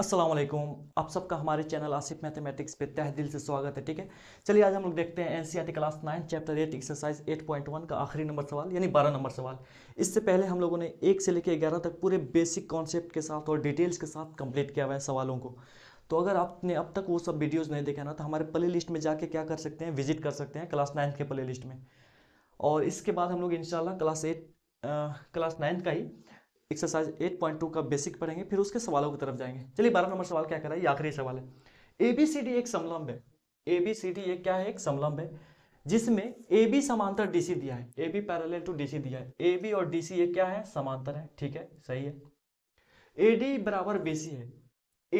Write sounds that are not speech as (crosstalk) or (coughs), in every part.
असलम आप सबका हमारे चैनल आसिफ मैथमेटिक्स पे तह दिल से स्वागत है ठीक है चलिए आज हम लोग देखते हैं NCERT class nine chapter eight exercise eight point one का आखिरी नंबर सवाल यानी बारह नंबर सवाल इससे पहले हम लोगों ने एक से लेकर ग्यारह तक पूरे बेसिक कॉन्सेप्ट के साथ और डिटेल्स के साथ कंप्लीट किया हुआ है सवालों को तो अगर आपने अब तक वो सब वीडियोज़ नहीं देखा ना तो हमारे प्ले लिस्ट में जाके क्या कर सकते हैं विजिट कर सकते हैं क्लास नाइन्थ के प्ले लिस्ट में और इसके बाद हम लोग in class eight class ninth का ही एक्सरसाइज 8.2 का बेसिक पढ़ेंगे फिर उसके सवालों की तरफ जाएंगे चलिए बारह नंबर सवाल क्या कर रहा है आखिरी सवाल है ए बी सी डी एक समलंब है ए बी सी डी एक क्या है एक समलंब है जिसमें ए बी समांतर डी सी दिया है A B parallel to D C दिया है ए बी और डी सी ये क्या है समांतर है ठीक है सही है ए डी बराबर बी सी है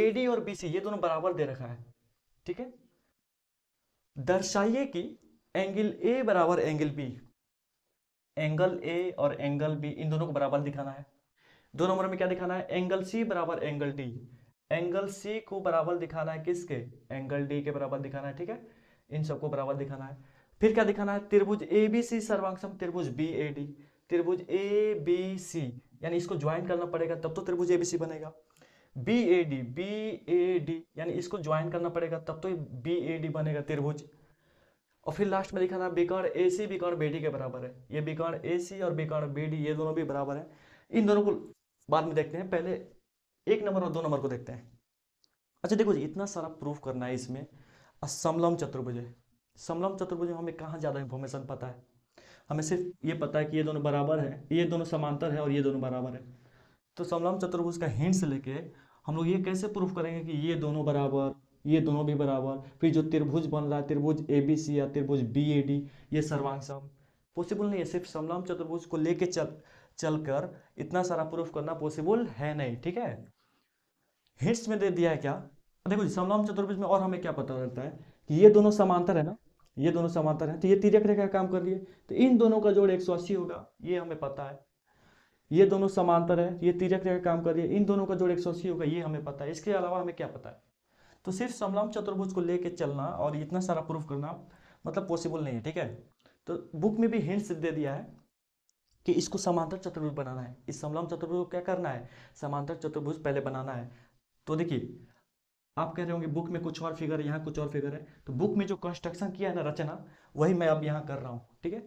ए डी और बी सी ये दोनों बराबर दे रखा है ठीक है दर्शाइए कि एंगल ए बराबर एंगल बी एंगल ए और एंगल बी इन दोनों को बराबर दिखाना है दो नंबर में क्या दिखाना है एंगल सी बराबर एंगल डी एंगल सी को बराबर दिखाना है किसके एंगल डी के बराबर दिखाना है ठीक है इन सबको बराबर दिखाना है फिर क्या दिखाना है त्रिभुज ए बी सी सर्वांगसम त्रिभुज बी ए डी त्रिभुज ए बी सी यानी इसको ज्वाइन करना पड़ेगा तब तो त्रिभुज ए बी सी बनेगा B A D B A D यानी इसको ज्वाइन करना पड़ेगा तब तो बी ए डी बनेगा त्रिभुज और फिर लास्ट में दिखाना है बेकार ए सी बेकार बी डी के बराबर है ये बेकार ए सी और बेकार बी डी ये दोनों भी बराबर है इन दोनों को बाद में देखते हैं पहले एक नंबर और दो नंबर को देखते हैं अच्छा देखो जी इतना सारा प्रूफ करना है इसमें समलम चतुर्भुज समलम चतुर्भुज हमें कहाँ ज़्यादा इन्फॉर्मेशन पता है हमें सिर्फ ये पता है कि ये दोनों बराबर है ये दोनों समांतर है और ये दोनों बराबर है तो समलम चतुर्भुज का हिंट्स लेके हम लोग ये कैसे प्रूफ करेंगे कि ये दोनों बराबर ये दोनों भी बराबर फिर जो त्रिभुज बन रहा है त्रिभुज ए बी सी या त्रिभुज बी ए डी ये सर्वांग सम पॉसिबल नहीं है सिर्फ समलम चतुर्भुज को लेके चल चलकर इतना सारा प्रूफ करना पॉसिबल है नहीं ठीक है हिंट्स में दे दिया है क्या देखो जी समलाम चतुर्भुज में और हमें क्या पता रहता है कि ये दोनों समांतर है ना ये दोनों समांतर है तो ये तिरक रेखा काम कर रही है तो इन दोनों का जोड़ एक होगा ये हमें पता है ये दोनों समांतर है ये तिरक रेखा काम कर रही है इन दोनों का जोड़ एक होगा ये हमें पता है इसके अलावा हमें क्या पता है तो सिर्फ समलम चतुर्भुज को लेके चलना और इतना सारा प्रूफ करना मतलब पॉसिबल नहीं है ठीक है तो बुक में भी हिंट्स दे दिया है कि इसको समांतर चतुर्भुज बनाना है इस समलम चतुर्भुज को क्या करना है समांतर चतुर्भुज पहले बनाना है तो देखिए आप कह रहे होंगे बुक में कुछ और फिगर है यहाँ कुछ और फिगर है तो बुक में जो कंस्ट्रक्शन किया है ना रचना वही मैं अब यहाँ कर रहा हूँ ठीक है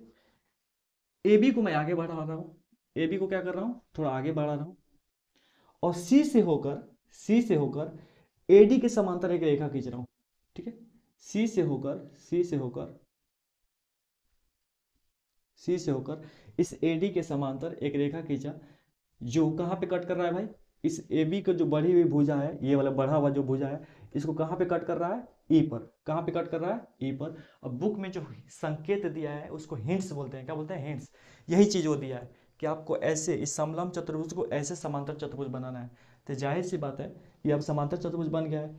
ए बी को मैं आगे बढ़ा रहा हूँ ए बी को क्या कर रहा हूँ थोड़ा आगे बढ़ा रहा हूँ और सी से होकर सी से होकर ए डी के समांतर एक रेखा खींच रहा हूँ ठीक है सी से होकर सी से होकर सी से होकर इस ए डी के समांतर एक रेखा खींचा जो कहाँ पे कट कर रहा है भाई इस ए बी का जो बढ़ी हुई भुजा है ये वाला बढ़ा हुआ जो भुजा है इसको कहाँ पे कट कर रहा है ई e पर कहाँ पे कट कर रहा है ई e पर अब बुक में जो संकेत दिया है उसको हिंट्स बोलते हैं क्या बोलते हैं हिंट्स यही चीज़ वो दिया है कि आपको ऐसे इस समलम चतुर्भुज को ऐसे समांतर चतुर्भुज बनाना है तो जाहिर सी बात है कि अब समांतर चतुर्भुज बन गया है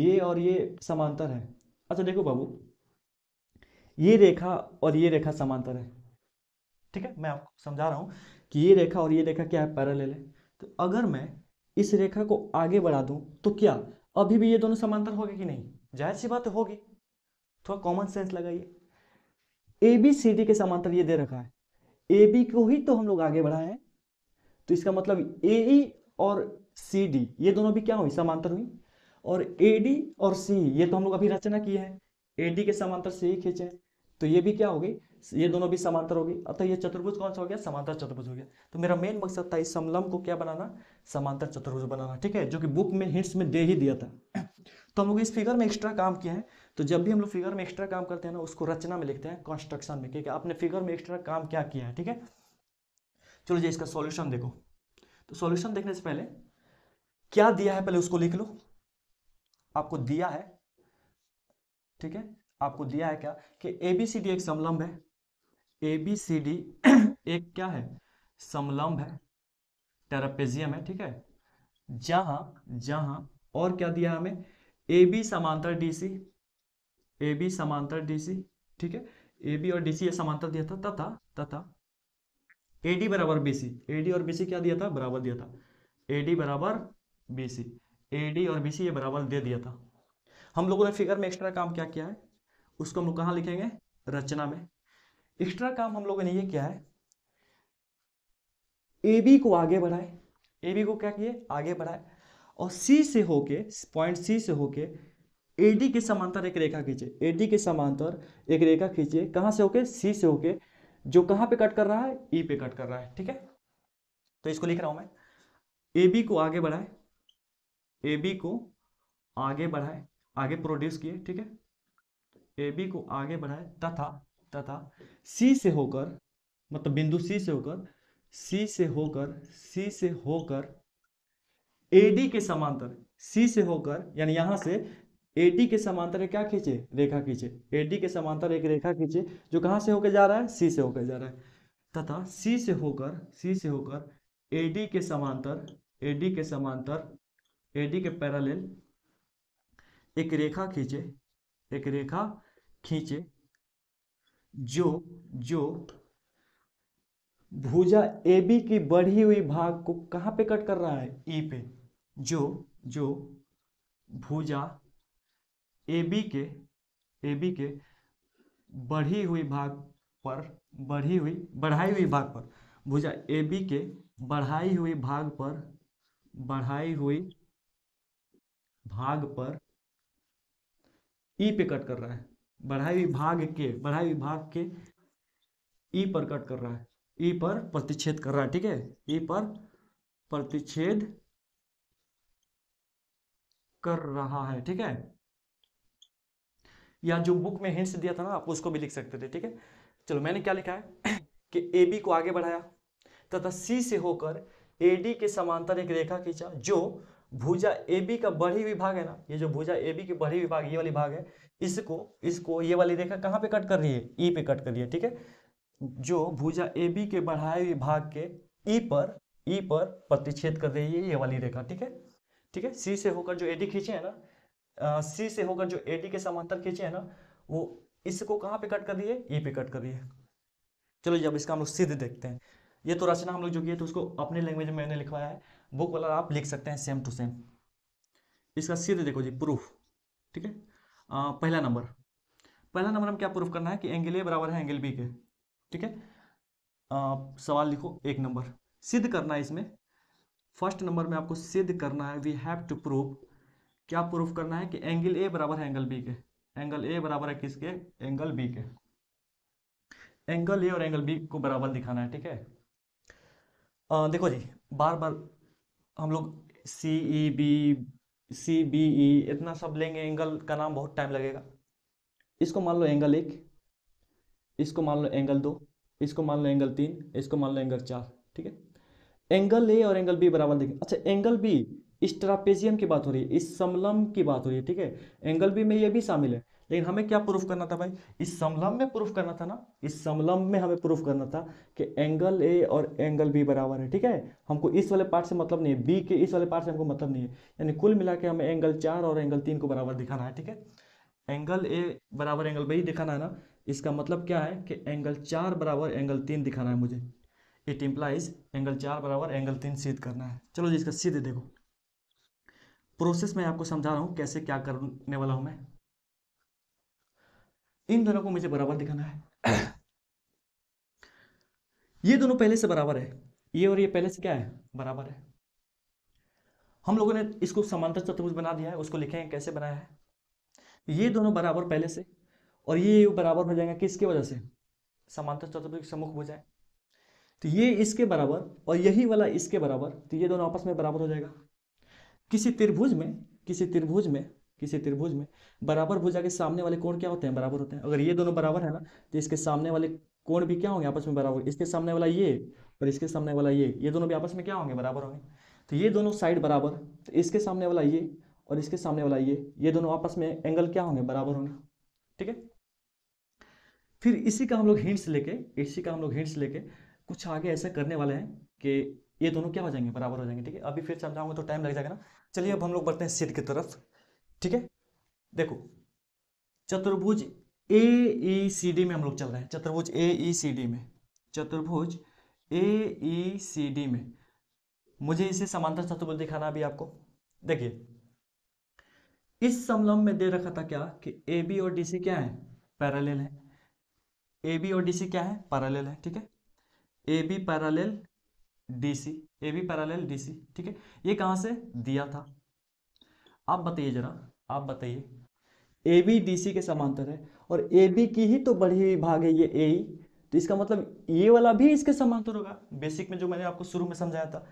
ये और ये समांतर है अच्छा देखो बाबू ये रेखा और ये रेखा समांतर है ठीक है मैं आपको समझा रहा हूँ कि ये रेखा और ये रेखा क्या है पैरेलल है तो अगर मैं इस रेखा को आगे बढ़ा दूँ तो क्या अभी भी ये दोनों समांतर होगी कि नहीं जाहिर सी बात होगी थोड़ा कॉमन सेंस लगाइए ए बी सी डी के समांतर ये दे रखा है ए बी को ही तो हम लोग आगे बढ़ाए हैं तो इसका मतलब ए ई e और सी डी ये दोनों भी क्या हुई समांतर हुई और ए डी और सी ये तो हम लोग अभी रचना किए हैं ए डी के समांतर से ही खींचे हैं तो ये भी क्या हो गई ये दोनों भी समांतर हो गई अतः ये चतुर्भुज कौन सा हो गया समांतर चतुर्भुज हो गया तो मेरा मेन मकसद था इस समलम को क्या बनाना समांतर चतुर्भुज बनाना ठीक है जो कि बुक में हिंट्स में दे ही दिया था तो हम लोग इस फिगर में एक्स्ट्रा काम किया है तो जब भी हम लोग फिगर में एक्स्ट्रा काम करते हैं ना उसको रचना में लिखते हैं कंस्ट्रक्शन में क्योंकि आपने फिगर में एक्स्ट्रा काम क्या किया है ठीक है चलो जी इसका सोल्यूशन देखो तो सोल्यूशन देखने से पहले क्या दिया है पहले उसको लिख लो आपको दिया है ठीक है आपको दिया है क्या कि ए बी सी डी एक समलंब है ए बी सी डी एक क्या है समलंब है टेरापेजियम है ठीक है जहां जहां और क्या दिया हमें ए बी समांतर डी सी ए बी समांतर डी सी ठीक है ए बी और डी सी ये समांतर दिया था तथा तथा ए डी बराबर बी सी ए डी और बी सी क्या दिया था बराबर दिया था ए डी बराबर बी सी ए डी और बी सी ये बराबर दे दिया था हम लोगों ने फिगर में एक्स्ट्रा काम क्या किया है उसको हम लोग कहाँ लिखेंगे रचना में एक्स्ट्रा काम हम लोगों ने ये किया है ए बी को आगे बढ़ाए ए बी को क्या किए आगे बढ़ाए और सी से होके पॉइंट सी से होके ए डी के समांतर एक रेखा खींचे ए डी के समांतर एक रेखा खींचे कहाँ से होके सी से होके जो कहाँ पे कट कर रहा है ई e पे कट कर रहा है ठीक है तो इसको लिख रहा हूं मैं ए बी को आगे बढ़ाए ए बी को आगे बढ़ाए आगे प्रोड्यूस किए ठीक है ए बी को आगे बढ़ाए तथा तथा सी से होकर मतलब बिंदु सी से होकर सी से होकर सी से होकर एडी के समांतर सी से होकर यानी यहां से डी के समांतर क्या खींचे रेखा खींचे एडी के समांतर एक रेखा खींचे जो कहां से होकर जा रहा है सी से होकर जा रहा है तथा सी से होकर सी से होकर एडी के समांतर एडी के समांतर एडी के पैरालेल एक रेखा खींचे एक रेखा खींचे जो जो भुजा ए बी की बढ़ी हुई भाग को कहां पे कट कर रहा है ई e पे जो जो भुजा ए बी के ए बी के बढ़ी हुई भाग पर बढ़ी हुई बढ़ाई हुई भाग पर भुजा ए बी के बढ़ाई हुई भाग पर बढ़ाई हुई भाग पर ई पे कट कर रहा है बढ़ाई विभाग के बढ़ाई विभाग के ई पर कट कर रहा है ई पर प्रतिच्छेद कर रहा है ठीक है ई पर प्रतिच्छेद कर रहा है ठीक है या जो बुक में हिंस दिया था ना आप उसको भी लिख सकते थे ठीक है चलो मैंने क्या लिखा है (clears throat) कि ए बी को आगे बढ़ाया तथा सी से होकर ए डी के समांतर एक रेखा खींचा जो भुजा ए बी का बढ़ी हुई भाग है ना ये जो भुजा ए बी की बढ़ी हुई भाग ये वाली भाग है इसको इसको ये वाली रेखा कहाँ पे कट कर रही है ई e पे कट कर रही है ठीक है जो भुजा ए बी के बढ़ाए हुए भाग के ई e पर ई e पर प्रतिच्छेद कर रही है ये वाली रेखा ठीक है ठीक है सी से होकर जो एडी खींचे है ना सी से होकर जो एडी के समांतर खींचे है ना वो इसको कहाँ पे कट कर रही है ई पे कट कर रही है चलो जब इसका हम लोग सिद्ध देखते हैं ये तो रचना हम लोग जो की है तो उसको अपने लैंग्वेज में मैंने लिखवाया है बुक वाला आप लिख सकते हैं सेम टू सेम इसका सीधे देखो जी प्रूफ ठीक है पहला नंबर पहला नंबर हम क्या प्रूफ करना है कि एंगल ए बराबर है एंगल बी के ठीक है सवाल लिखो एक नंबर सिद्ध करना है इसमें फर्स्ट नंबर में आपको सिद्ध करना है वी हैव टू प्रूव क्या प्रूफ करना है कि एंगल ए बराबर है एंगल बी के एंगल ए बराबर है किसके एंगल बी के एंगल ए और एंगल बी को बराबर दिखाना है ठीक है आ, देखो जी बार बार हम लोग सी E B C B E इतना सब लेंगे एंगल का नाम बहुत टाइम लगेगा इसको मान लो एंगल एक इसको मान लो एंगल दो इसको मान लो एंगल तीन इसको मान लो एंगल चार ठीक है एंगल ए और एंगल बी बराबर देखें अच्छा एंगल बी इस ट्रापेजियम की बात हो रही है इस समलम की बात हो रही है ठीक है एंगल बी में ये भी शामिल है लेकिन हमें क्या प्रूफ करना था भाई इस समलम में प्रूफ करना था ना इस समलम में हमें प्रूफ करना था कि एंगल ए और एंगल बी बराबर है ठीक है हमको इस वाले पार्ट से मतलब नहीं है बी के इस वाले पार्ट से हमको मतलब नहीं है यानी कुल मिला के हमें एंगल चार और एंगल तीन को बराबर दिखाना है ठीक है एंगल ए बराबर एंगल बी दिखाना है ना इसका मतलब क्या है कि एंगल चार बराबर एंगल तीन दिखाना है मुझे इट इम्प्लाइज एंगल चार बराबर एंगल तीन सिद्ध करना है चलो जी इसका सिद्ध देखो प्रोसेस मैं आपको समझा रहा हूँ कैसे क्या करने वाला हूँ मैं इन दोनों को मुझे बराबर दिखाना है (clears throat) ये दोनों पहले से बराबर है ये और ये पहले से क्या है बराबर है हम लोगों ने इसको समांतर चतुर्भुज बना दिया है उसको लिखे हैं कैसे बनाया है ये दोनों बराबर पहले से और ये बराबर हो जाएगा किसके वजह से समांतर चतुर्भुज सम्मुख हो जाए तो ये इसके बराबर और यही वाला इसके बराबर तो ये दोनों आपस में बराबर हो जाएगा किसी त्रिभुज में किसी त्रिभुज में किसी त्रिभुज में बराबर भुजा के सामने वाले कोण क्या होते हैं बराबर होते हैं अगर ये दोनों बराबर है ना तो इसके सामने वाले कोण भी क्या होंगे आपस में बराबर इसके सामने वाला ये और इसके सामने वाला ये ये दोनों भी आपस में क्या होंगे बराबर होंगे तो ये दोनों साइड बराबर तो इसके सामने वाला ये और इसके सामने वाला ये ये दोनों आपस में एंगल क्या होंगे बराबर होंगे ठीक है फिर इसी का हम लोग हिंट्स लेके इसी का हम लोग हिंट्स लेके कुछ आगे ऐसा करने वाले हैं कि ये दोनों क्या हो जाएंगे बराबर हो जाएंगे ठीक है अभी फिर चल समझाऊंगा तो टाइम लग जाएगा ना चलिए अब हम लोग बढ़ते हैं सिद्ध की तरफ ठीक है देखो चतुर्भुज ए ई सी डी में हम लोग चल रहे हैं चतुर्भुज ए ई सी डी में चतुर्भुज ए ई सी डी में मुझे इसे समांतर चतुर्भुज दिखाना अभी आपको देखिए इस समलम में दे रखा था क्या कि ए बी और डी सी क्या है पैरालेल है ए बी और डी सी क्या है पैरालेल है ठीक है A B parallel D C A B parallel D C ठीक है ये कहां से दिया था आप बताइए जरा आप बताइए ए बी डी सी के समांतर है और ए बी की ही तो बढ़ी हुई भाग है ये ए तो इसका मतलब ये वाला भी इसके समांतर होगा बेसिक में जो मैंने आपको शुरू में समझाया था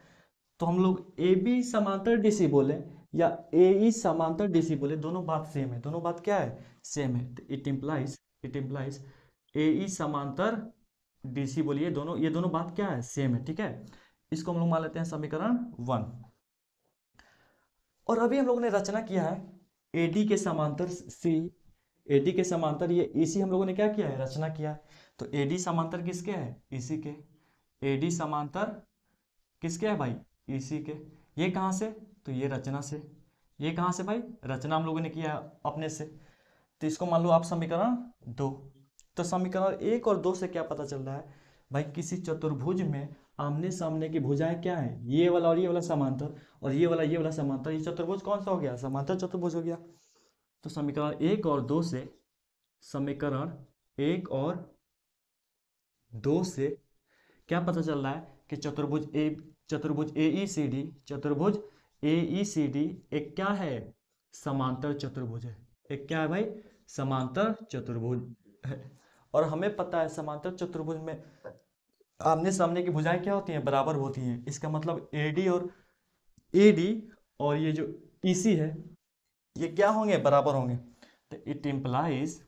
तो हम लोग ए बी समांतर डी सी बोले या ए ई e समांतर डी सी बोले दोनों बात सेम है दोनों बात क्या है सेम है तो it implies it implies A E समांतर डी सी बोलिए दोनों ये दोनों बात क्या है सेम है ठीक है इसको हम लोग मान लेते हैं समीकरण वन और अभी हम लोगों ने रचना किया है एडी के समांतर सी एडी के समांतर ये इसी हम लोगों ने क्या किया है रचना किया तो एडी समांतर किसके है इसी के एडी e समांतर किसके है भाई इसी e के ये कहाँ से तो ये रचना से ये कहाँ से भाई रचना हम लोगों ने किया अपने से तो इसको मान लो आप समीकरण दो तो समीकरण एक और दो से क्या पता चल रहा है भाई किसी चतुर्भुज में आमने सामने की भुजाएं क्या है ये वाला और ये वाला समांतर और ये वाला ये वाला समांतर ये चतुर्भुज कौन सा हो गया समांतर चतुर्भुज हो गया तो समीकरण एक और दो से समीकरण एक और दो से क्या पता चल रहा है कि चतुर्भुज ए चतुर्भुज ए ई सी डी चतुर्भुज ए ई सी डी एक क्या है समांतर चतुर्भुज है एक क्या है भाई समांतर चतुर्भुज है और हमें पता है समांतर चतुर्भुज में आमने सामने की भुजाएं क्या होती हैं बराबर होती हैं इसका मतलब ए डी और ए e डी और ये जो ई e सी है ये क्या होंगे बराबर होंगे तो इट इम्प्लाइज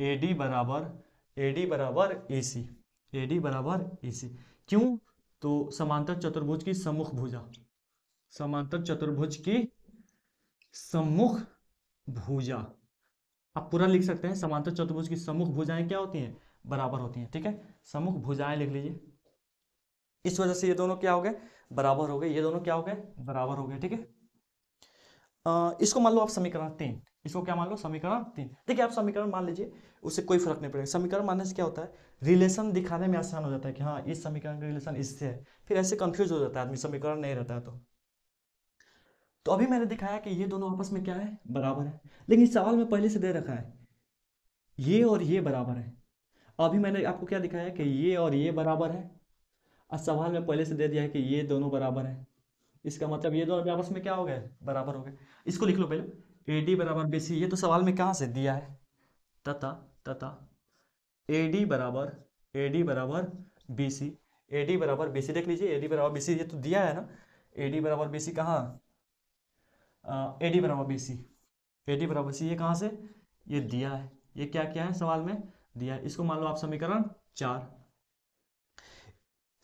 ए डी बराबर ए डी बराबर ए सी ए डी बराबर ए e सी क्यों तो समांतर चतुर्भुज की सम्मुख भुजा समांतर चतुर्भुज की सम्मुख भुजा आप पूरा लिख सकते हैं समांतर चतुर्भुज की सम्मुख भुजाएं क्या होती हैं बराबर होती हैं ठीक है समुख भुजाएं लिख लीजिए इस वजह से ये दोनों क्या हो गए बराबर हो गए ये दोनों क्या हो गए बराबर हो गए ठीक है इसको मान लो आप समीकरण तीन इसको क्या मान लो समीकरण तीन ठीक है आप समीकरण मान लीजिए उससे कोई फर्क नहीं पड़ेगा समीकरण मानने से क्या होता है रिलेशन दिखाने में आसान हो जाता है कि हाँ इस समीकरण का रिलेशन इससे है फिर ऐसे कंफ्यूज हो जाता है आदमी समीकरण नहीं रहता है तो तो अभी मैंने दिखाया कि ये दोनों आपस में क्या है बराबर है लेकिन सवाल में पहले से दे रखा है ये और ये बराबर है अभी मैंने आपको क्या दिखाया कि ये और ये बराबर है और सवाल में पहले से दे दिया है कि ये दोनों बराबर है इसका मतलब ये दोनों आपस में क्या हो गए बराबर हो गए इसको लिख लो पहले ए डी बराबर बी सी ये तो सवाल में कहाँ से दिया है तथा तथा ए डी बराबर ए डी बराबर बी सी ए डी बराबर बी सी देख लीजिए ए डी बराबर बी सी ये तो दिया है ना ए डी बराबर बी सी कहाँ ए डी बराबर बी सी ए डी बराबर सी ये कहाँ से ये दिया है ये क्या क्या है सवाल में दिया है इसको मान लो आप समीकरण चार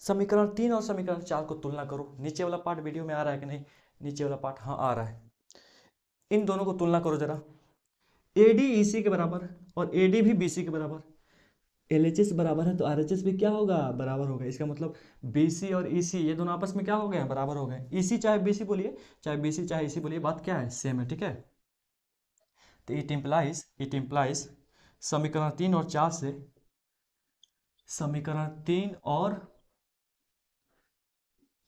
समीकरण तीन और समीकरण चार को तुलना करो नीचे वाला पार्ट वीडियो में आ रहा है कि नहीं नीचे वाला पार्ट हाँ आ रहा है इन दोनों को तुलना करो जरा ए डी ई सी के बराबर और ए डी भी बी सी के बराबर एल एच एस बराबर है तो आर एच एस भी क्या होगा बराबर होगा इसका मतलब बी सी और ई e सी ये दोनों आपस में क्या हो गए हैं बराबर हो गए ई सी e चाहे बी सी बोलिए चाहे बी सी चाहे ई e सी बोलिए बात क्या है सेम है ठीक है तो इट इम्प्लाइज इट इम्प्लाइज समीकरण तीन और चार से समीकरण तीन और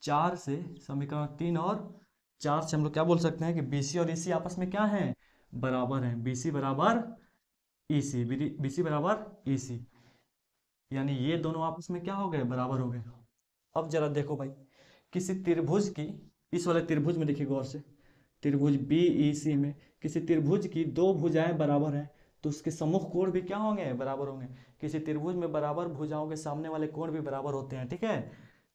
चार से समीकरण तीन और चार से हम लोग क्या बोल सकते हैं कि बीसी और EC आपस में क्या हैं बराबर हैं BC बराबर EC BC बराबर EC यानी ये दोनों आपस में क्या हो गए बराबर हो गए अब जरा देखो भाई किसी त्रिभुज की इस वाले त्रिभुज में देखिए गौर से त्रिभुज बी ई सी में किसी त्रिभुज की दो भुजाएं बराबर हैं तो उसके सम्मुख कोण भी क्या होंगे बराबर होंगे किसी त्रिभुज में बराबर भुजाओं के सामने वाले कोण भी बराबर होते हैं ठीक है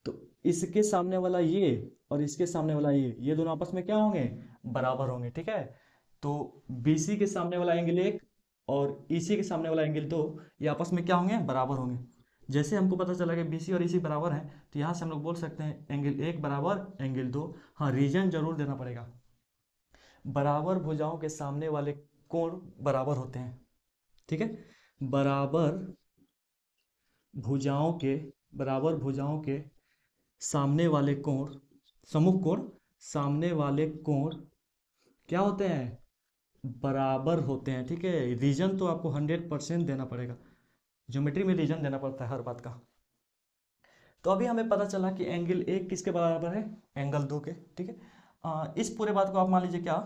तो इसके सामने वाला ये और इसके सामने वाला ये ये दोनों आपस में क्या होंगे बराबर होंगे ठीक है तो BC के सामने वाला एंगल एक और EC के सामने वाला एंगल दो ये आपस में क्या होंगे बराबर होंगे जैसे हमको पता चला कि BC और EC बराबर हैं तो यहाँ से हम लोग बोल सकते हैं एंगल एक बराबर एंगल दो हाँ रीजन जरूर देना पड़ेगा बराबर भुजाओं के सामने वाले कोण बराबर होते हैं ठीक है बराबर भुजाओं के बराबर भुजाओं के सामने वाले कोण समूह कोण सामने वाले कोण क्या होते हैं बराबर होते हैं ठीक है रीजन तो आपको हंड्रेड परसेंट देना पड़ेगा ज्योमेट्री में रीजन देना पड़ता है हर बात का तो अभी हमें पता चला कि एंगल एक किसके बराबर है एंगल दो के ठीक है इस पूरे बात को आप मान लीजिए क्या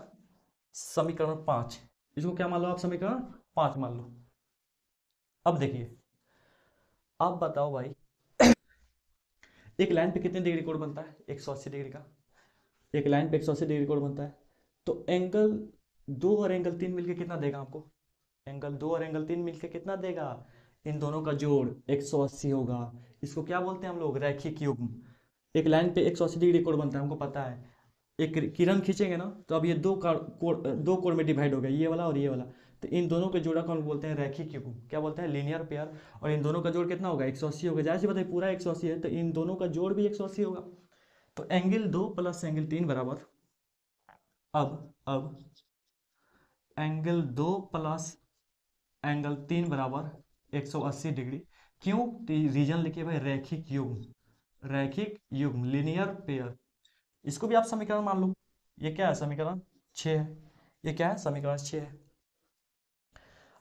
समीकरण पांच इसको क्या मान लो आप समीकरण पांच मान लो अब देखिए आप बताओ भाई (coughs) एक लाइन पे कितने डिग्री कोड बनता है एक सौ अस्सी डिग्री का एक लाइन पे एक सौ अस्सी डिग्री कोड बनता है तो एंगल दो और एंगल तीन मिलके कितना देगा आपको एंगल दो और एंगल तीन मिलके कितना देगा इन दोनों का जोड़ 180 होगा इसको क्या बोलते हैं हम लोग रैखिक युग्म एक लाइन पे 180 डिग्री कोण बनता है हमको पता है एक किरण खींचेंगे ना तो अब ये दो कार कोर दो कोर में डिवाइड हो गया ये वाला और ये वाला तो इन दोनों के जोड़ा को हम बोलते हैं रैखिक युग्म क्या बोलते हैं लीनियर पेयर और इन दोनों का जोड़ कितना होगा एक सौ अस्सी होगा जैसे बताइए पूरा एक सौ अस्सी है तो इन दोनों का जोड़ भी एक सौ अस्सी होगा तो एंगल दो प्लस एंगल तीन बराबर अब अब एंगल दो प्लस एंगल तीन बराबर एक सौ अस्सी डिग्री क्यों रीजन तो लिखिए भाई रैखिक युग्म रैखिक युग्म लीनियर पेयर इसको भी आप समीकरण मान लो ये क्या है समीकरण छ है ये क्या है समीकरण छ है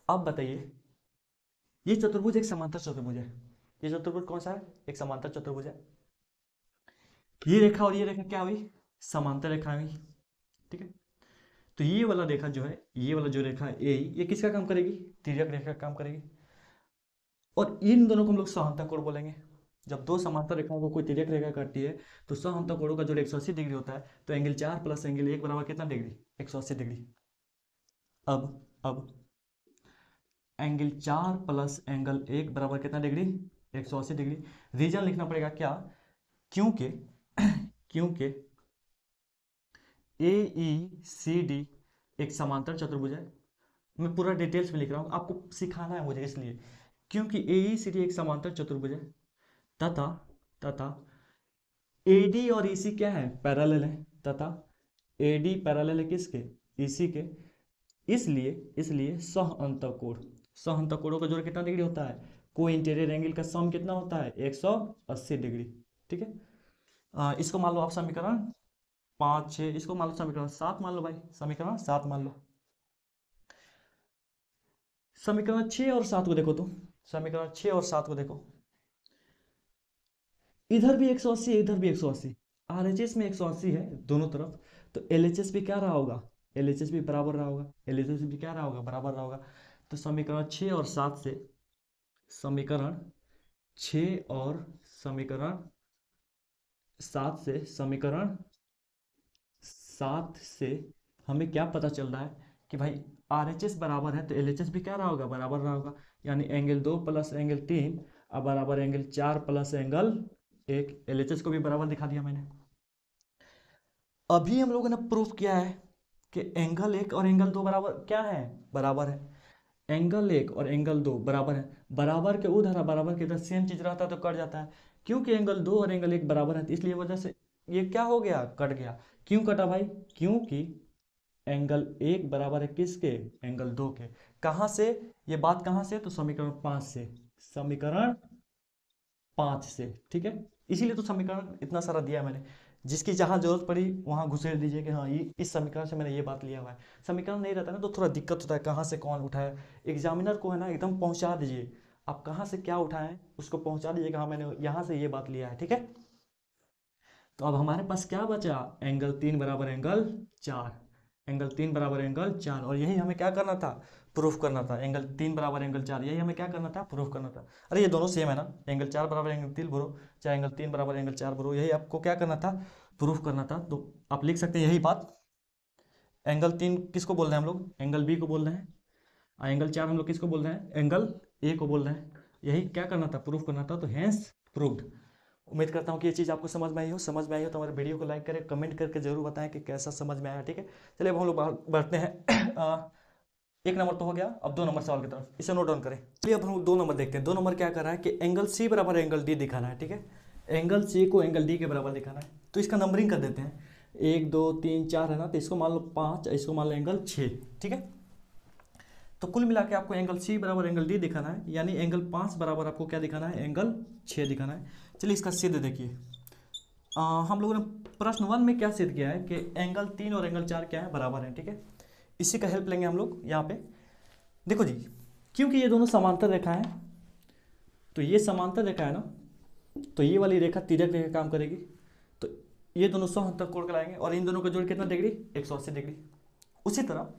अब बताइए ये चतुर्भुज एक समांतर चतुर्भुज है ये चतुर्भुज कौन सा है एक समांतर चतुर्भुज है ये रेखा और ये रेखा क्या हुई समांतर रेखा हुई ठीक है तो ये वाला रेखा जो है ये वाला जो रेखा ए ये किसका काम करेगी तिरक रेखा का काम करेगी और इन दोनों को हम लोग सहांतक कोण बोलेंगे जब दो समांतर रेखाओं को कोई तिरक रेखा काटती है तो सौ समहंतक कोणों का जो एक डिग्री होता है तो एंगल चार प्लस एंगल एक बराबर कितना डिग्री एक डिग्री अब अब एंगल चार प्लस एंगल एक बराबर कितना डिग्री एक डिग्री रीजन लिखना पड़ेगा क्या क्योंकि (clears throat) क्योंकि ए ई सी डी एक समांतर चतुर्भुज है मैं पूरा डिटेल्स में लिख रहा हूँ आपको सिखाना है मुझे इसलिए क्योंकि ए ई सी डी एक समांतर चतुर्भुज है तथा तथा ए और ई e क्या है पैरेलल है तथा ए डी पैरेलल है किसके ई e के इसलिए इसलिए सह अंत कोण सह अंत कोणों का जोड़ कितना डिग्री होता है को इंटीरियर एंगल का सम कितना होता है 180 डिग्री ठीक है इसको मान लो आप समीकरण पांच छह इसको मान लो समीकरण सात मान लो भाई समीकरण सात मान लो समीकरण छह और सात को देखो तो समीकरण छह और सात को देखो इधर भी एक सौ अस्सी है इधर भी एक सौ अस्सी आर एच एस में एक सौ अस्सी है दोनों तरफ तो एल एच एस भी क्या रहा होगा एल एच एस भी बराबर रहा होगा एल एच एस भी क्या रहा होगा बराबर रहा होगा तो समीकरण छः और सात से समीकरण छः और समीकरण सात से समीकरण सात से हमें क्या पता चल रहा है कि भाई आर एच एस बराबर है तो एल एच एस भी क्या रहा होगा बराबर रहा होगा यानी एंगल दो प्लस एंगल तीन और बराबर एंगल चार प्लस एंगल एक एल को भी बराबर दिखा दिया मैंने अभी हम लोगों ने प्रूफ किया है कि एंगल एक और एंगल दो बराबर क्या है बराबर है एंगल एक और एंगल दो बराबर है बराबर के उधर बराबर के इधर सेम चीज़ रहता है तो कट जाता है क्योंकि एंगल दो और एंगल एक बराबर है तो इसलिए वजह से ये क्या हो गया कट गया क्यों कटा भाई क्योंकि एंगल एक बराबर है किसके एंगल दो के कहा से ये बात कहां से तो समीकरण पांच से समीकरण पांच से ठीक है इसीलिए तो समीकरण इतना सारा दिया मैंने जिसकी जहाँ जरूरत पड़ी वहाँ घुसेर दीजिए कि हाँ ये इस समीकरण से मैंने ये बात लिया हुआ है समीकरण नहीं रहता ना तो थोड़ा दिक्कत होता है कहाँ से कौन उठाए एग्जामिनर को है ना एकदम पहुँचा दीजिए आप कहाँ से क्या उठाएं उसको पहुँचा दीजिए हाँ मैंने यहाँ से ये बात लिया है ठीक है तो अब हमारे पास क्या बचा एंगल तीन बराबर एंगल चार एंगल तीन बराबर एंगल चार और यही हमें क्या करना था प्रूफ करना था एंगल तीन बराबर एंगल चार यही हमें क्या करना था प्रूफ करना था अरे ये दोनों सेम है ना एंगल चार बराबर एंगल तीन भरो चाहे एंगल तीन बराबर एंगल चार भरो यही आपको क्या करना था प्रूफ करना था तो आप लिख सकते हैं यही बात एंगल तीन किसको बोल रहे हैं हम लोग एंगल बी को बोल रहे हैं एंगल चार हम लोग किसको बोल रहे हैं एंगल ए को बोल रहे हैं यही क्या करना था प्रूफ करना था तो हैंस प्रूफ उम्मीद करता हूँ कि ये चीज़ आपको समझ में आई हो समझ में आई हो तो हमारे वीडियो को लाइक करें कमेंट करके जरूर बताएं कि कैसा समझ में आया ठीक है चलिए अब हम लोग बढ़ते हैं (clears throat) आ, एक नंबर तो हो गया अब दो नंबर सवाल की तरफ इसे नोट डाउन करें चलिए अब हम लोग दो नंबर देखते हैं दो नंबर क्या कर रहा है कि एंगल सी बराबर एंगल डी दिखाना है ठीक है एंगल सी को एंगल डी के बराबर दिखाना है तो इसका नंबरिंग कर देते हैं एक दो तीन चार है ना तो इसको मान लो पाँच इसको मान लो एंगल छः ठीक है तो कुल मिला के आपको एंगल सी बराबर एंगल डी दिखाना है यानी एंगल पाँच बराबर आपको क्या दिखाना है एंगल छः दिखाना है चलिए इसका सिद्ध देखिए हम लोगों ने प्रश्न वन में क्या सिद्ध किया है कि एंगल तीन और एंगल चार क्या है बराबर है ठीक है इसी का हेल्प लेंगे हम लोग यहाँ पे देखो जी क्योंकि ये दोनों समांतर रेखा है तो ये समांतर रेखा है ना तो ये वाली रेखा तिरक रेखा काम करेगी तो ये दोनों सौ तक कोड़ कराएंगे और इन दोनों का जोड़ कितना डिग्री एक सौ अस्सी डिग्री उसी तरह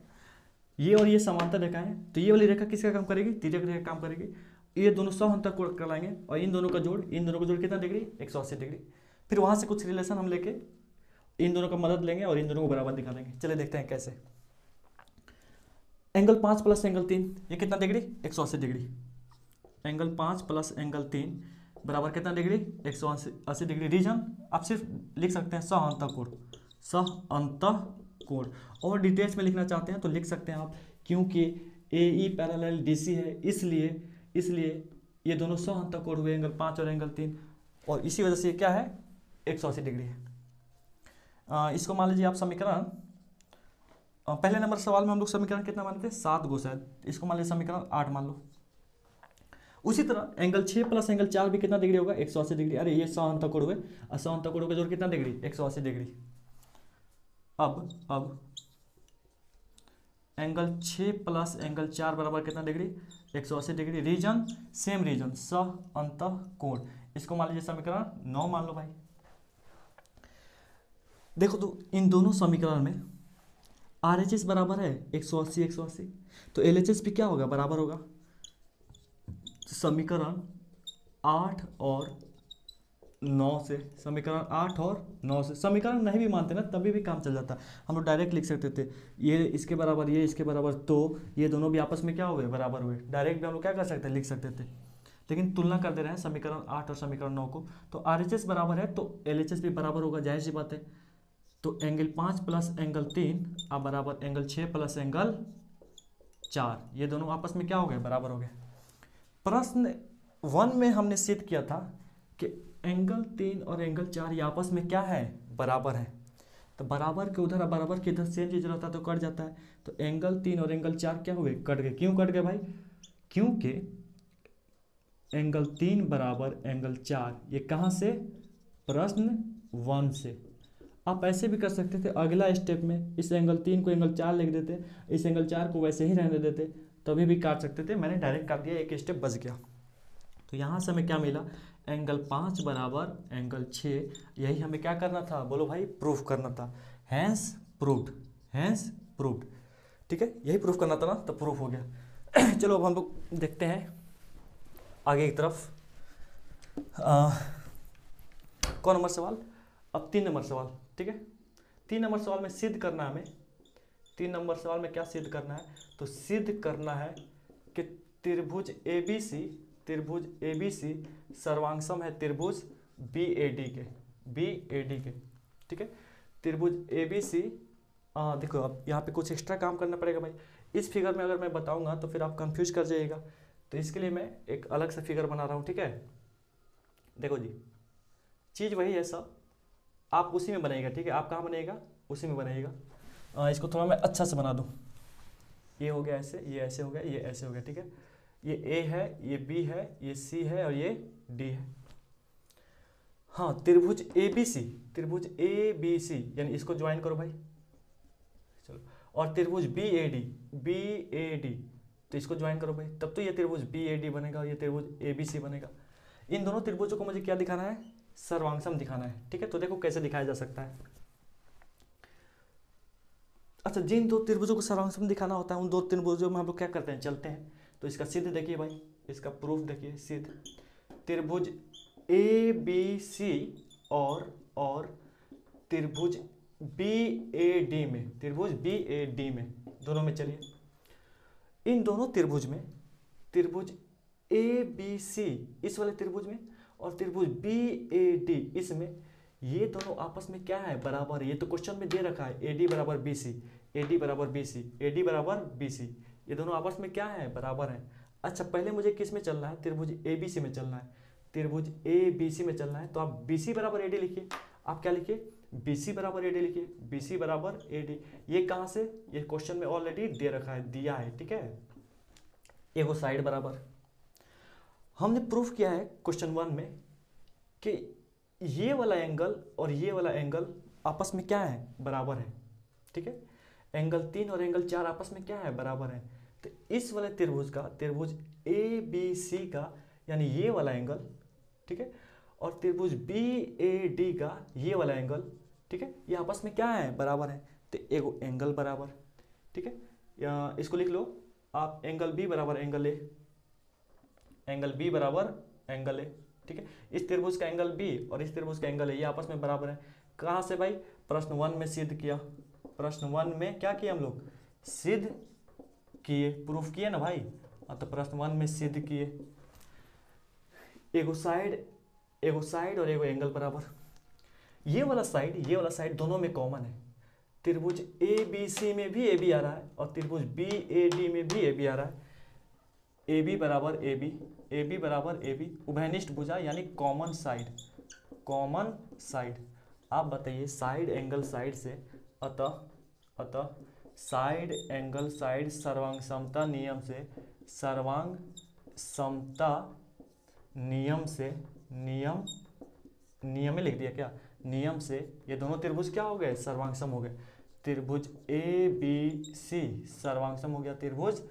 ये और ये समांतर रेखा है तो ये वाली रेखा किसका काम करेगी तीजक रेखा काम करेगी ये दोनों सौ हम तक कराएंगे और इन दोनों का जोड़ इन दोनों का जोड़ कितना डिग्री एक सौ अस्सी डिग्री फिर वहाँ से कुछ रिलेशन हम लेके इन दोनों का मदद लेंगे और इन दोनों को बराबर दिखा देंगे चले देखते हैं कैसे एंगल पाँच प्लस एंगल तीन ये कितना डिग्री एक सौ अस्सी डिग्री एंगल पाँच प्लस एंगल तीन बराबर कितना डिग्री एक सौ अस्सी डिग्री रीजन आप सिर्फ लिख सकते हैं सह अंत कोण सह अंत स्कोर और डिटेल्स में लिखना चाहते हैं तो लिख सकते हैं आप क्योंकि ए ई पैरल डी है इसलिए इसलिए ये दोनों सौ अंत कोड हुए एंगल पाँच और एंगल तीन और इसी वजह से क्या है एक सौ अस्सी डिग्री है आ, इसको मान लीजिए आप समीकरण पहले नंबर सवाल में हम लोग समीकरण कितना मानते हैं सात गो शायद इसको मान लीजिए समीकरण आठ मान लो उसी तरह एंगल छः प्लस एंगल चार भी कितना डिग्री होगा एक सौ अस्सी डिग्री अरे ये सौ अंत कोड हुए और सौ अंत कोड हो जोड़ कितना डिग्री एक सौ अस्सी डिग्री अब अब एंगल छः प्लस एंगल चार बराबर कितना डिग्री एक सौ अस्सी डिग्री रीजन सेम रीजन स अंत कोण इसको मान लीजिए समीकरण नौ मान लो भाई देखो तो इन दोनों समीकरण में आर एच एस बराबर है एक सौ अस्सी एक सौ अस्सी तो एल एच एस भी क्या होगा बराबर होगा समीकरण आठ और नौ से समीकरण आठ और नौ से समीकरण नहीं भी मानते ना तभी भी काम चल जाता हम लोग डायरेक्ट लिख सकते थे ये इसके बराबर ये इसके बराबर तो ये दोनों भी आपस में क्या हुए बराबर हुए डायरेक्ट भी हम लोग क्या कर सकते हैं लिख सकते थे लेकिन तुलना कर दे रहे हैं समीकरण आठ और समीकरण नौ को तो आर बराबर है तो एल भी बराबर होगा जाहिर सी बात है तो एंगल पाँच प्लस एंगल तीन अब बराबर एंगल छः प्लस एंगल चार ये दोनों आपस में क्या हो गए बराबर हो गए प्रश्न वन में हमने सिद्ध किया था कि एंगल तीन और एंगल चार ये आपस में क्या है बराबर है तो बराबर के उधर बराबर के इधर सेम चीज़ रहता है तो कट जाता है तो एंगल तीन और एंगल चार क्या हुए कट गए क्यों कट गए भाई क्योंकि एंगल तीन बराबर एंगल चार ये कहाँ से प्रश्न वन से आप ऐसे भी कर सकते थे अगला स्टेप में इस एंगल तीन को एंगल चार लिख देते इस एंगल चार को वैसे ही रहने देते तभी भी काट सकते थे मैंने डायरेक्ट काट दिया एक स्टेप बच गया तो यहाँ से हमें क्या मिला एंगल पाँच बराबर एंगल छः यही हमें क्या करना था बोलो भाई प्रूफ करना था हैंस प्रूफ हैंस प्रूफ ठीक है यही प्रूफ करना था ना तो प्रूफ हो गया (clears throat) चलो अब हम लोग देखते हैं आगे की तरफ आ, कौन नंबर सवाल अब तीन नंबर सवाल ठीक है तीन नंबर सवाल में सिद्ध करना है हमें तीन नंबर सवाल में क्या सिद्ध करना है तो सिद्ध करना है कि त्रिभुज ए बी सी त्रिभुज ए बी सी सर्वांगसम है त्रिभुज बी ए डी के बी ए डी के ठीक है त्रिभुज ए बी सी देखो अब यहाँ पे कुछ एक्स्ट्रा काम करना पड़ेगा भाई इस फिगर में अगर मैं बताऊँगा तो फिर आप कंफ्यूज कर जाइएगा तो इसके लिए मैं एक अलग सा फिगर बना रहा हूँ ठीक है देखो जी चीज़ वही है सब आप उसी में बनाइएगा ठीक है आप कहाँ बनाइएगा उसी में बनाइएगा इसको थोड़ा मैं अच्छा से बना दूँ ये हो गया ऐसे ये ऐसे हो गया ये ऐसे हो गया ठीक है ये ए है ये बी है ये सी है और ये डी है हाँ त्रिभुज ए बी सी त्रिभुज ए बी सी यानी इसको ज्वाइन करो भाई चलो और त्रिभुज B A D B A D तो इसको ज्वाइन करो भाई तब तो ये त्रिभुज बी ए डी बनेगा ये त्रिभुज ए बी सी बनेगा इन दोनों त्रिभुजों को मुझे क्या दिखाना है सर्वांगसम दिखाना है ठीक है तो देखो कैसे दिखाया जा सकता है अच्छा जिन दो त्रिभुजों को सर्वांगसम दिखाना होता है उन दो त्रिभुजों में हम लोग क्या करते हैं चलते हैं तो इसका सिद्ध देखिए भाई इसका प्रूफ देखिए सिद्ध त्रिभुज ए बी सी और और त्रिभुज बी ए डी में त्रिभुज बी ए डी में दोनों में चलिए इन दोनों त्रिभुज में त्रिभुज ए बी सी इस वाले त्रिभुज में और त्रिभुज बी ए डी इसमें ये दोनों आपस में क्या है बराबर ये तो क्वेश्चन में दे रखा है ए डी बराबर बी सी ए डी बराबर बी सी ए डी बराबर बी सी ये दोनों आपस में क्या है बराबर है अच्छा पहले मुझे किस में चलना है त्रिभुज ए बी सी में चलना है त्रिभुज ए बी सी में चलना है तो आप बी सी बराबर ए डी लिखिए आप क्या लिखिए बी सी बराबर ए डी लिखिए बी सी बराबर ए डी ये कहाँ से ये क्वेश्चन में ऑलरेडी दे रखा है दिया है ठीक है एगो साइड बराबर हमने प्रूफ किया है क्वेश्चन वन में कि ये वाला एंगल और ये वाला एंगल आपस में क्या है बराबर है ठीक है एंगल तीन और एंगल चार आपस में क्या है बराबर है तो इस वाले त्रिभुज का त्रिभुज ए बी सी का यानी ये वाला एंगल ठीक है और त्रिभुज बी ए डी का ये वाला एंगल ठीक है ये आपस में क्या है बराबर है तो एगो एंगल बराबर ठीक है या इसको लिख लो आप एंगल बी बराबर एंगल ए एंगल बी बराबर एंगल ए ठीक है इस त्रिभुज का एंगल बी और इस त्रिभुज का एंगल ए ये आपस में बराबर है कहाँ से भाई प्रश्न वन में सिद्ध किया प्रश्न वन में क्या किया हम लोग सिद्ध किए प्रूफ किए ना भाई अतः हाँ, तो प्रश्न वन में सिद्ध किए एगो साइड एगो साइड और एगो एंगल बराबर ये वाला साइड ये वाला साइड दोनों में कॉमन है त्रिभुज ए बी सी में भी ए बी आ रहा है और त्रिभुज बी ए डी में भी ए बी आ रहा है ए बी बराबर ए बी ए बी बराबर ए बी उभयनिष्ठ भुजा यानी कॉमन साइड कॉमन साइड आप बताइए साइड एंगल साइड से अतः अतः साइड एंगल साइड सर्वांग समता नियम से सर्वांग समता नियम से नियम नियम में लिख दिया क्या नियम से ये दोनों त्रिभुज क्या हो गए सर्वांग सम हो गए त्रिभुज ए बी सी सर्वांग सम हो गया त्रिभुज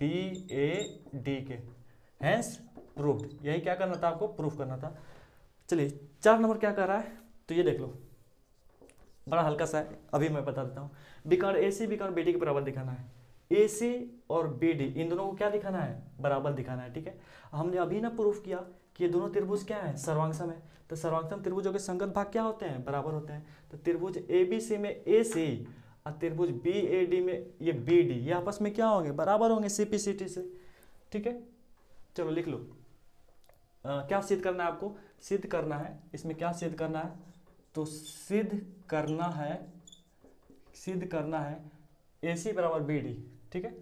बी ए डी के हैंस प्रूफ यही क्या करना था आपको प्रूफ करना था चलिए चार नंबर क्या कर रहा है तो ये देख लो बड़ा हल्का सा है अभी मैं बता देता हूँ विकार ए सी विकार बी डी के बराबर दिखाना है ए सी और बी डी इन दोनों को क्या दिखाना है बराबर दिखाना है ठीक है हमने अभी ना प्रूफ किया कि ये दोनों त्रिभुज क्या है सर्वांगसम है तो सर्वांगसम त्रिभुजों के संगत भाग क्या होते हैं बराबर होते हैं तो त्रिभुज ए बी सी में ए सी और त्रिभुज बी ए डी में ये बी डी ये आपस में क्या होंगे बराबर होंगे सी पी सी टी से ठीक है चलो लिख लो आ, क्या सिद्ध करना है आपको सिद्ध करना है इसमें क्या सिद्ध करना है तो सिद्ध करना है सिद्ध करना है ए सी बराबर बी डी ठीक है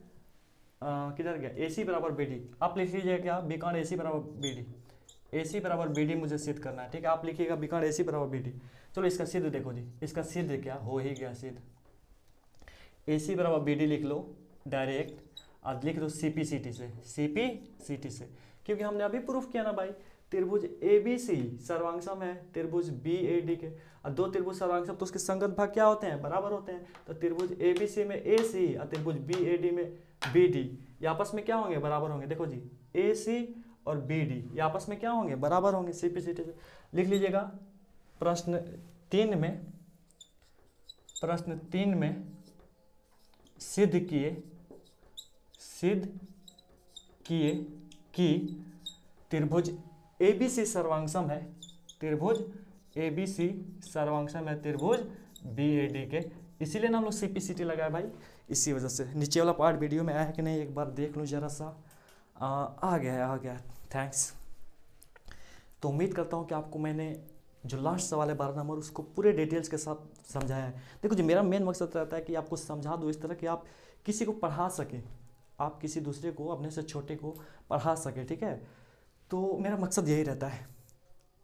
किधर गया ए सी बराबर बी डी आप लिख लीजिए क्या बिकॉन ए सी बराबर बी डी ए सी बराबर बी डी मुझे सिद्ध करना है ठीक है आप लिखिएगा बिकॉन ए सी बराबर बी डी चलो इसका सिद्ध देखो जी इसका सिद्ध क्या हो ही गया सिद्ध ए सी बराबर बी डी लिख लो डायरेक्ट और लिख दो सी पी सी टी से सी पी सी टी से क्योंकि हमने अभी प्रूफ किया ना भाई त्रिभुज ए बी सी सर्वांगसम है त्रिभुज बी ए डी के और दो त्रिभुज सर्वांगसम तो उसके संगत भाग क्या होते हैं बराबर होते हैं तो त्रिभुज ए बी सी में ए सी और त्रिभुज बी ए डी में बी डी ये आपस में क्या होंगे बराबर होंगे देखो जी ए सी और बी डी ये आपस में क्या होंगे बराबर होंगे सी पी सी टी लिख लीजिएगा प्रश्न तीन में प्रश्न तीन में सिद्ध किए सिद्ध किए कि त्रिभुज ए बी सी सर्वांगसम है त्रिभुज ए बी सी सर्वांगसम है त्रिभुज बी ए डी के इसीलिए ना हम लोग सी पी सी टी लगाए भाई इसी वजह से नीचे वाला पार्ट वीडियो में आया है कि नहीं एक बार देख लूँ जरा सा आ, आ गया है आ गया थैंक्स तो उम्मीद करता हूँ कि आपको मैंने जो लास्ट सवाल है बारह नंबर उसको पूरे डिटेल्स के साथ समझाया है देखो जो मेरा मेन मकसद रहता है कि आपको समझा दो इस तरह कि आप किसी को पढ़ा सकें आप किसी दूसरे को अपने से छोटे को पढ़ा सकें ठीक है तो मेरा मकसद यही रहता है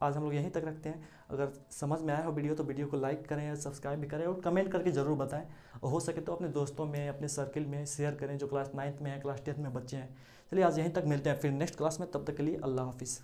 आज हम लोग यहीं तक रखते हैं अगर समझ में आया हो वीडियो तो वीडियो को लाइक करें सब्सक्राइब भी करें और कमेंट करके ज़रूर बताएं और हो सके तो अपने दोस्तों में अपने सर्किल में शेयर करें जो क्लास नाइन्थ में है क्लास टेंथ में बच्चे हैं चलिए आज यहीं तक मिलते हैं फिर नेक्स्ट क्लास में तब तक के लिए अल्लाह हाफिज़